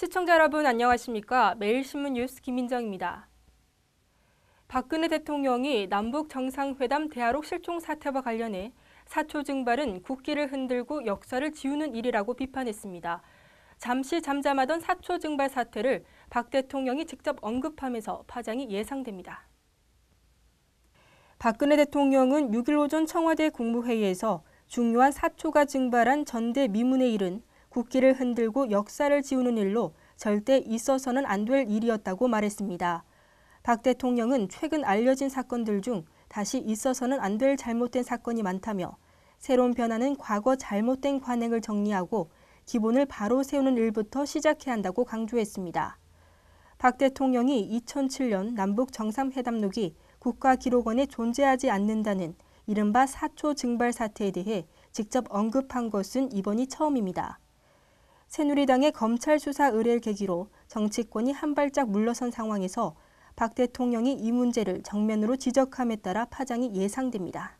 시청자 여러분 안녕하십니까? 매일신문 뉴스 김민정입니다. 박근혜 대통령이 남북 정상회담 대화록 실종 사태와 관련해 사초 증발은 국기를 흔들고 역사를 지우는 일이라고 비판했습니다. 잠시 잠잠하던 사초 증발 사태를 박 대통령이 직접 언급하면서 파장이 예상됩니다. 박근혜 대통령은 6일 오전 청와대 국무회의에서 중요한 사초가 증발한 전대 미문의 일은 국기를 흔들고 역사를 지우는 일로 절대 있어서는 안 될 일이었다고 말했습니다. 박 대통령은 최근 알려진 사건들 중 다시 있어서는 안 될 잘못된 사건이 많다며 새로운 변화는 과거 잘못된 관행을 정리하고 기본을 바로 세우는 일부터 시작해야 한다고 강조했습니다. 박 대통령이 2007년 남북 정상회담록이 국가 기록원에 존재하지 않는다는 이른바 사초 증발 사태에 대해 직접 언급한 것은 이번이 처음입니다. 새누리당의 검찰 수사 의뢰를 계기로 정치권이 한 발짝 물러선 상황에서 박 대통령이 이 문제를 정면으로 지적함에 따라 파장이 예상됩니다.